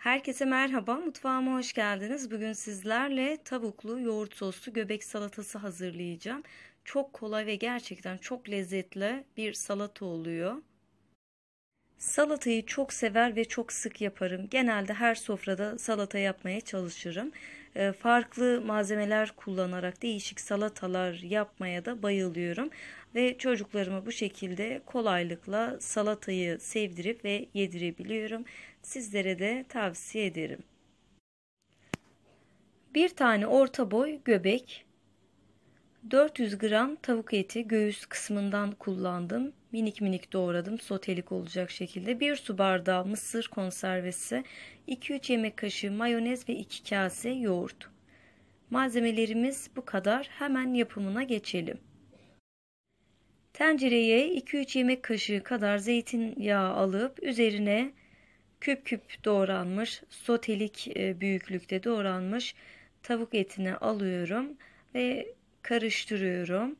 Herkese merhaba, mutfağıma hoş geldiniz. Bugün sizlerle tavuklu yoğurt soslu göbek salatası hazırlayacağım. Çok kolay ve gerçekten çok lezzetli bir salata oluyor. Salatayı çok sever ve çok sık yaparım. Genelde her sofrada salata yapmaya çalışırım. Ee, farklı malzemeler kullanarak değişik salatalar yapmaya da bayılıyorum. Ve çocuklarımı bu şekilde kolaylıkla salatayı sevdirip ve yedirebiliyorum. Sizlere de tavsiye ederim. Bir tane orta boy göbek, 400 gram tavuk eti göğüs kısmından kullandım minik minik doğradım sotelik olacak şekilde. 1 su bardağı mısır konservesi, 2-3 yemek kaşığı mayonez ve 2 kase yoğurt. Malzemelerimiz bu kadar. Hemen yapımına geçelim. Tencereye 2-3 yemek kaşığı kadar zeytinyağı alıp üzerine küp küp doğranmış, sotelik e, büyüklükte doğranmış tavuk etini alıyorum ve karıştırıyorum.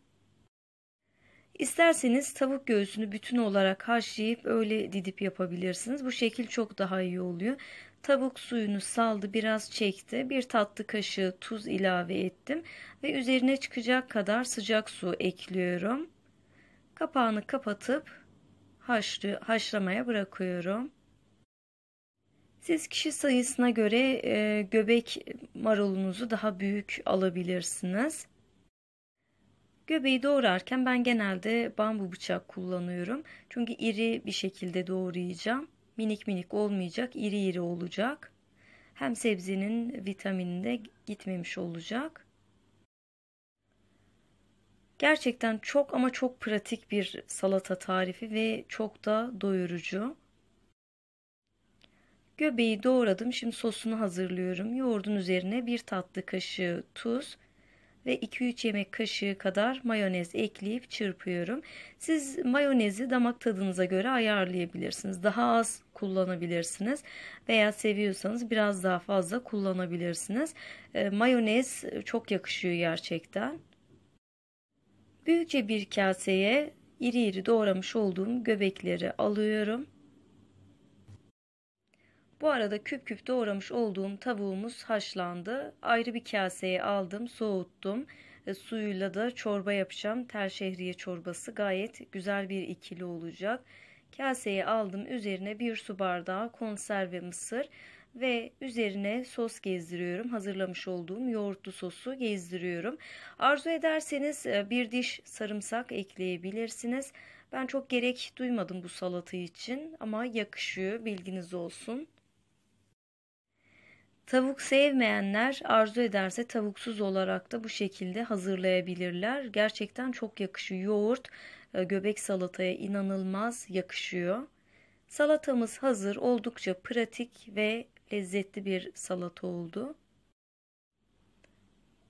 İsterseniz tavuk göğsünü bütün olarak haşlayıp öyle didip yapabilirsiniz. Bu şekil çok daha iyi oluyor. Tavuk suyunu saldı biraz çekti. Bir tatlı kaşığı tuz ilave ettim. Ve üzerine çıkacak kadar sıcak su ekliyorum. Kapağını kapatıp haşlı, haşlamaya bırakıyorum. Siz kişi sayısına göre e, göbek marulunuzu daha büyük alabilirsiniz. Göbeği doğrarken ben genelde bambu bıçak kullanıyorum. Çünkü iri bir şekilde doğrayacağım. Minik minik olmayacak, iri iri olacak. Hem sebzenin vitamini de gitmemiş olacak. Gerçekten çok ama çok pratik bir salata tarifi ve çok da doyurucu. Göbeği doğradım. Şimdi sosunu hazırlıyorum. Yoğurdun üzerine bir tatlı kaşığı tuz, ve 2-3 yemek kaşığı kadar mayonez ekleyip çırpıyorum. Siz mayonezi damak tadınıza göre ayarlayabilirsiniz. Daha az kullanabilirsiniz veya seviyorsanız biraz daha fazla kullanabilirsiniz. E, mayonez çok yakışıyor gerçekten. Büyükçe bir kaseye iri iri doğramış olduğum göbekleri alıyorum. Bu arada küp küp doğramış olduğum tavuğumuz haşlandı. Ayrı bir kaseye aldım, soğuttum. E, suyuyla da çorba yapacağım. Ter şehriye çorbası gayet güzel bir ikili olacak. Kaseye aldım. Üzerine bir su bardağı konserve mısır ve üzerine sos gezdiriyorum. Hazırlamış olduğum yoğurtlu sosu gezdiriyorum. Arzu ederseniz e, bir diş sarımsak ekleyebilirsiniz. Ben çok gerek duymadım bu salatı için ama yakışıyor bilginiz olsun. Tavuk sevmeyenler arzu ederse tavuksuz olarak da bu şekilde hazırlayabilirler. Gerçekten çok yakışıyor. Yoğurt e, göbek salataya inanılmaz yakışıyor. Salatamız hazır. Oldukça pratik ve lezzetli bir salata oldu.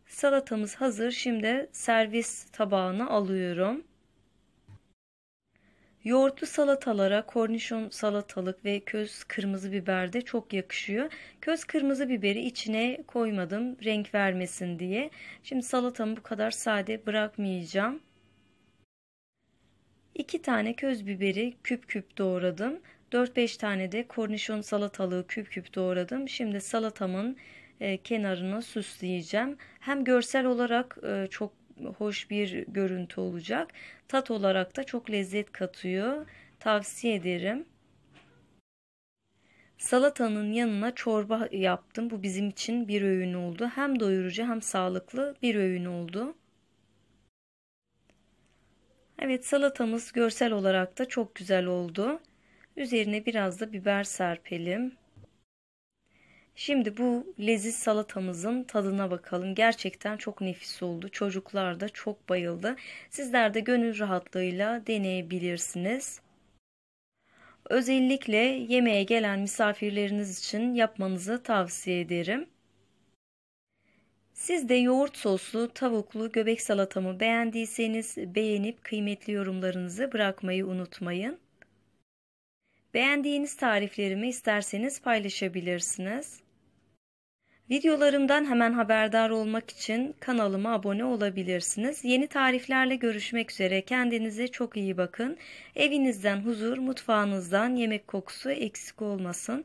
Salatamız hazır. Şimdi servis tabağına alıyorum. Yoğurtlu salatalara kornişon salatalık ve köz kırmızı biber de çok yakışıyor. Köz kırmızı biberi içine koymadım renk vermesin diye. Şimdi salatamı bu kadar sade bırakmayacağım. 2 tane köz biberi küp küp doğradım. 4-5 tane de kornişon salatalığı küp küp doğradım. Şimdi salatamın e, kenarını süsleyeceğim. Hem görsel olarak e, çok hoş bir görüntü olacak. Tat olarak da çok lezzet katıyor. Tavsiye ederim. Salatanın yanına çorba yaptım. Bu bizim için bir öğün oldu. Hem doyurucu hem sağlıklı bir öğün oldu. Evet salatamız görsel olarak da çok güzel oldu. Üzerine biraz da biber serpelim. Şimdi bu leziz salatamızın tadına bakalım. Gerçekten çok nefis oldu. Çocuklar da çok bayıldı. Sizler de gönül rahatlığıyla deneyebilirsiniz. Özellikle yemeğe gelen misafirleriniz için yapmanızı tavsiye ederim. Siz de yoğurt soslu tavuklu göbek salatamı beğendiyseniz beğenip kıymetli yorumlarınızı bırakmayı unutmayın. Beğendiğiniz tariflerimi isterseniz paylaşabilirsiniz. Videolarımdan hemen haberdar olmak için kanalıma abone olabilirsiniz. Yeni tariflerle görüşmek üzere. Kendinize çok iyi bakın. Evinizden huzur, mutfağınızdan yemek kokusu eksik olmasın.